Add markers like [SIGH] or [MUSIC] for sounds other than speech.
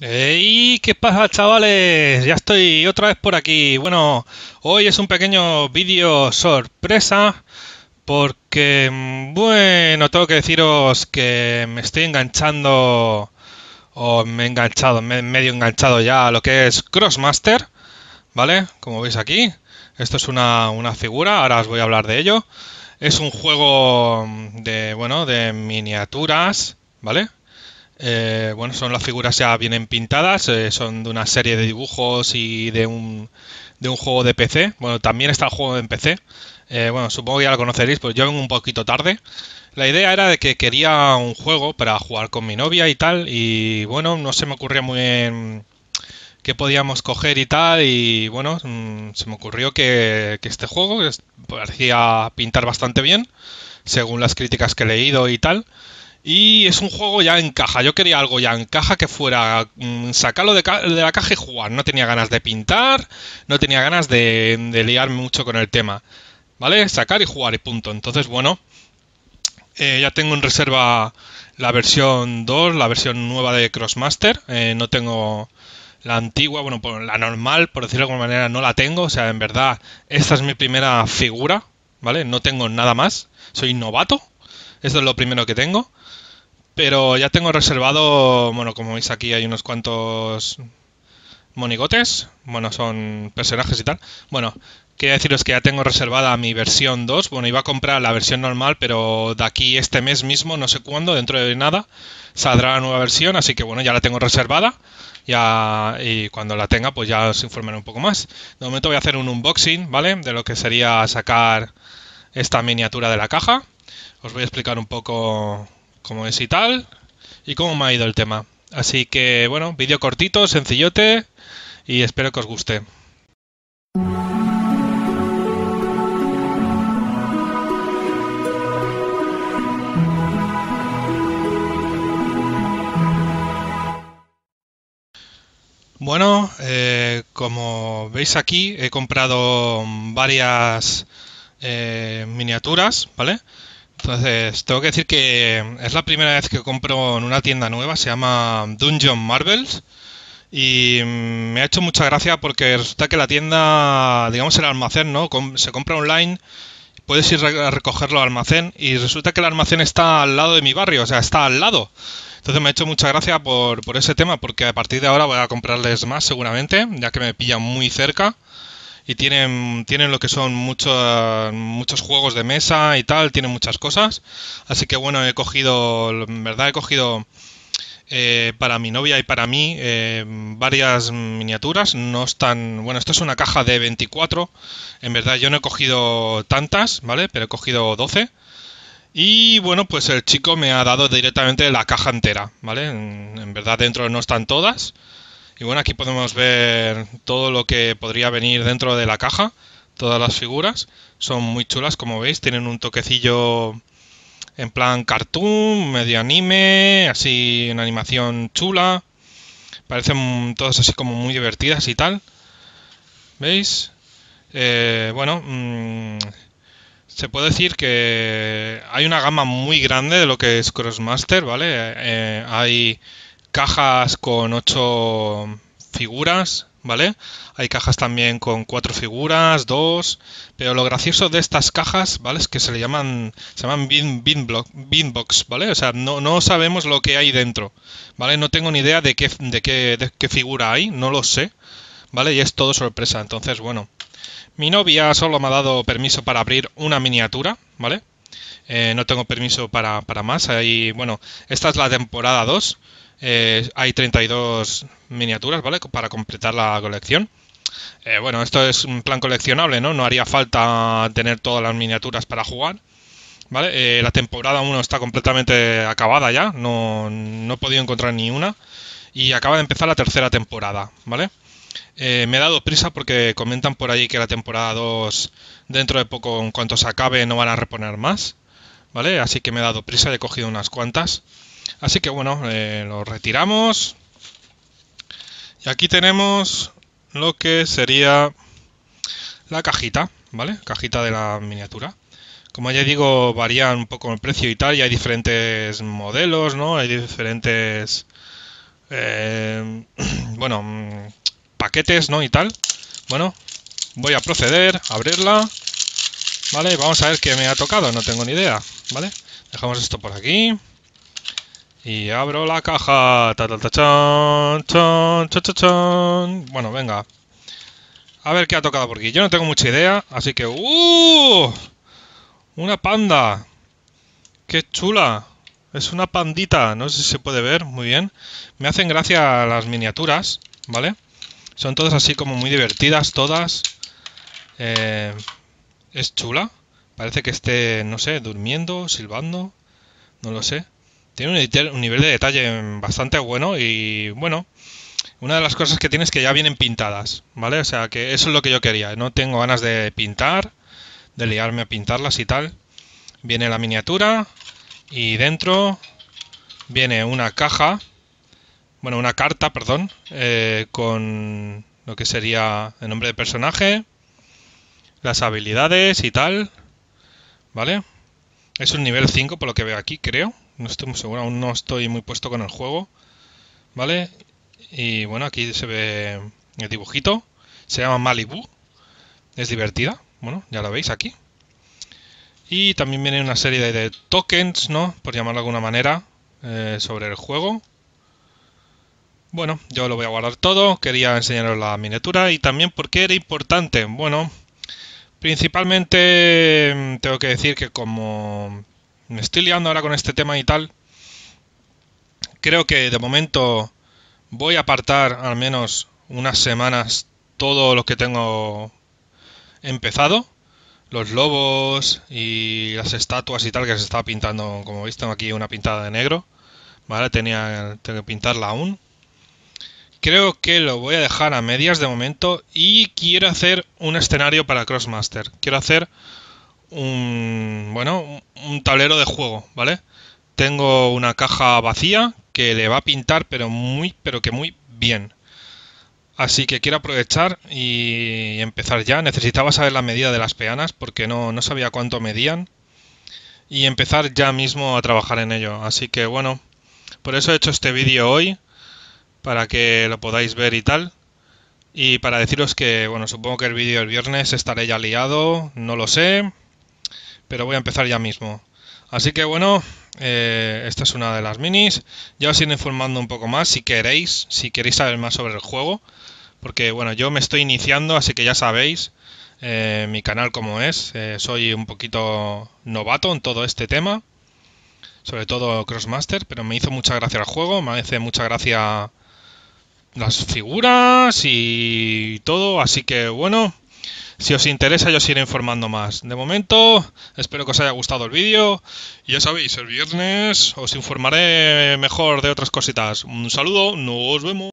¡Ey! ¿Qué pasa, chavales? Ya estoy otra vez por aquí. Bueno, hoy es un pequeño vídeo sorpresa porque, mm, bueno, tengo que deciros que me estoy enganchando o me he enganchado, me he medio enganchado ya a lo que es Crossmaster, ¿vale? Como veis aquí, esto es una, una figura, ahora os voy a hablar de ello. Es un juego mm, de, bueno, de miniaturas, ¿vale? Eh, bueno, son las figuras ya vienen pintadas, eh, son de una serie de dibujos y de un, de un juego de PC. Bueno, también está el juego en PC. Eh, bueno, supongo que ya lo conoceréis, pues yo vengo un poquito tarde. La idea era de que quería un juego para jugar con mi novia y tal, y bueno, no se me ocurría muy bien qué podíamos coger y tal, y bueno, mm, se me ocurrió que, este juego parecía pintar bastante bien, según las críticas que he leído y tal. Y es un juego ya en caja. Yo quería algo ya en caja que fuera mm, sacarlo de, la caja y jugar. No tenía ganas de pintar, no tenía ganas de, liarme mucho con el tema. ¿Vale? Sacar y jugar y punto. Entonces, bueno, eh, ya tengo en reserva la versión 2, la versión nueva de Crossmaster. Eh, no tengo la antigua, bueno, pues, la normal, por decirlo de alguna manera, no la tengo. O sea, en verdad, esta es mi primera figura, ¿vale? No tengo nada más. Soy novato. Esto es lo primero que tengo. Pero ya tengo reservado, bueno, como veis aquí hay unos cuantos monigotes, bueno, son personajes y tal. Bueno, quería deciros que ya tengo reservada mi versión 2. Bueno, iba a comprar la versión normal, pero de aquí este mes mismo, no sé cuándo, dentro de nada, saldrá la nueva versión, así que bueno, ya la tengo reservada. Ya, y cuando la tenga, pues ya os informaré un poco más. De momento voy a hacer un unboxing, ¿vale? De lo que sería sacar esta miniatura de la caja. Os voy a explicar un poco cómo es y tal, y cómo me ha ido el tema. Así que, bueno, vídeo cortito, sencillote, y espero que os guste. Bueno, eh, como veis aquí, he comprado varias eh, miniaturas, ¿vale? Entonces, tengo que decir que es la primera vez que compro en una tienda nueva, se llama Dungeon Marvels. Y me ha hecho mucha gracia porque resulta que la tienda, digamos el almacén, ¿no? Se compra online, puedes ir a recogerlo al almacén y resulta que el almacén está al lado de mi barrio, o sea, está al lado. Entonces me ha hecho mucha gracia por, por ese tema porque a partir de ahora voy a comprarles más seguramente, ya que me pillan muy cerca y tienen, tienen lo que son muchos muchos juegos de mesa y tal, tienen muchas cosas. Así que bueno, he cogido, en verdad he cogido eh, para mi novia y para mí eh, varias miniaturas. No están, bueno, esto es una caja de 24. En verdad yo no he cogido tantas, ¿vale? Pero he cogido 12. Y bueno, pues el chico me ha dado directamente la caja entera, ¿vale? en verdad dentro no están todas. Y bueno, aquí podemos ver todo lo que podría venir dentro de la caja. Todas las figuras son muy chulas, como veis, tienen un toquecillo en plan cartoon, medio anime, así una animación chula. Parecen todas así como muy divertidas y tal. ¿Veis? Eh, bueno, mm, se puede decir que hay una gama muy grande de lo que es Crossmaster, ¿vale? Eh, hay cajas con ocho figuras, ¿vale? Hay cajas también con cuatro figuras, dos, pero lo gracioso de estas cajas, ¿vale? Es que se le llaman, se llaman bin, bin block, binbox, ¿vale? O sea, no, no, sabemos lo que hay dentro, ¿vale? No tengo ni idea de qué, de qué, de qué figura hay, no lo sé, ¿vale? Y es todo sorpresa, entonces, bueno. Mi novia solo me ha dado permiso para abrir una miniatura, ¿vale? Eh, no tengo permiso para, para más, ahí, bueno, esta es la temporada 2, eh, hay 32 miniaturas, ¿vale? Para completar la colección. Eh, bueno, esto es un plan coleccionable, ¿no? No haría falta tener todas las miniaturas para jugar. ¿Vale? Eh, la temporada 1 está completamente acabada ya, no, no, he podido encontrar ni una. Y acaba de empezar la tercera temporada, ¿vale? me he dado prisa porque comentan por ahí que la temporada 2, dentro de poco, en cuanto se acabe, no van a reponer más, ¿vale? Así que me he dado prisa y he cogido unas cuantas. Así que bueno, eh, lo retiramos. Y aquí tenemos lo que sería la cajita, ¿vale? Cajita de la miniatura. Como ya digo, varía un poco el precio y tal, y hay diferentes modelos, ¿no? Hay diferentes, eh, [CLEARS THROAT] bueno, mm, paquetes, ¿no? Y tal. Bueno, voy a proceder a abrirla, ¿vale? Vamos a ver qué me ha tocado, no tengo ni idea, ¿vale? Dejamos esto por aquí. Y abro la caja. Ta, ta, ta, bueno, venga. A ver qué ha tocado por aquí. Yo no tengo mucha idea, así que... ¡Uh! Una panda. ¡Qué chula! Es una pandita. No sé si se puede ver muy bien. Me hacen gracia las miniaturas, ¿vale? Son todas así como muy divertidas, todas. Eh, es chula. Parece que esté, no sé, durmiendo, silbando. No lo sé. Tiene un, nivel de detalle bastante bueno y bueno, una de las cosas que tiene es que ya vienen pintadas, ¿vale? O sea, que eso es lo que yo quería. No tengo ganas de pintar, de liarme a pintarlas y tal. Viene la miniatura y dentro viene una caja, bueno, una carta, perdón, eh, con lo que sería el nombre de personaje, las habilidades y tal, ¿vale? Es un nivel 5 por lo que veo aquí, creo. No estoy muy seguro, aún no estoy muy puesto con el juego. ¿Vale? Y bueno, aquí se ve el dibujito. Se llama Malibu. Es divertida. Bueno, ya la veis aquí. Y también viene una serie de, tokens, ¿no? Por llamarlo de alguna manera. Eh, sobre el juego. Bueno, yo lo voy a guardar todo. Quería enseñaros la miniatura y también por qué era importante. Bueno, principalmente mm, tengo que decir que como me estoy liando ahora con este tema y tal. Creo que de momento voy a apartar al menos unas semanas todo lo que tengo empezado. Los lobos y las estatuas y tal que se estaba pintando, como veis tengo aquí una pintada de negro. Vale, tenía tengo que pintarla aún. Creo que lo voy a dejar a medias de momento y quiero hacer un escenario para Crossmaster. Quiero hacer un, bueno, un tablero de juego, ¿vale? Tengo una caja vacía que le va a pintar, pero muy, pero que muy bien. Así que quiero aprovechar y empezar ya. Necesitaba saber la medida de las peanas porque no, no sabía cuánto medían. Y empezar ya mismo a trabajar en ello. Así que bueno, por eso he hecho este vídeo hoy. Para que lo podáis ver y tal. Y para deciros que, bueno, supongo que el vídeo del viernes estaré ya liado. No lo sé pero voy a empezar ya mismo. Así que bueno, eh, esta es una de las minis. Ya os iré informando un poco más si queréis, si queréis saber más sobre el juego. Porque bueno, yo me estoy iniciando, así que ya sabéis eh, mi canal como es. Eh, soy un poquito novato en todo este tema. Sobre todo Crossmaster, pero me hizo mucha gracia el juego, me hace mucha gracia las figuras y todo. Así que bueno, si os interesa, yo os iré informando más. De momento, espero que os haya gustado el vídeo. Y ya sabéis, el viernes os informaré mejor de otras cositas. Un saludo, nos vemos.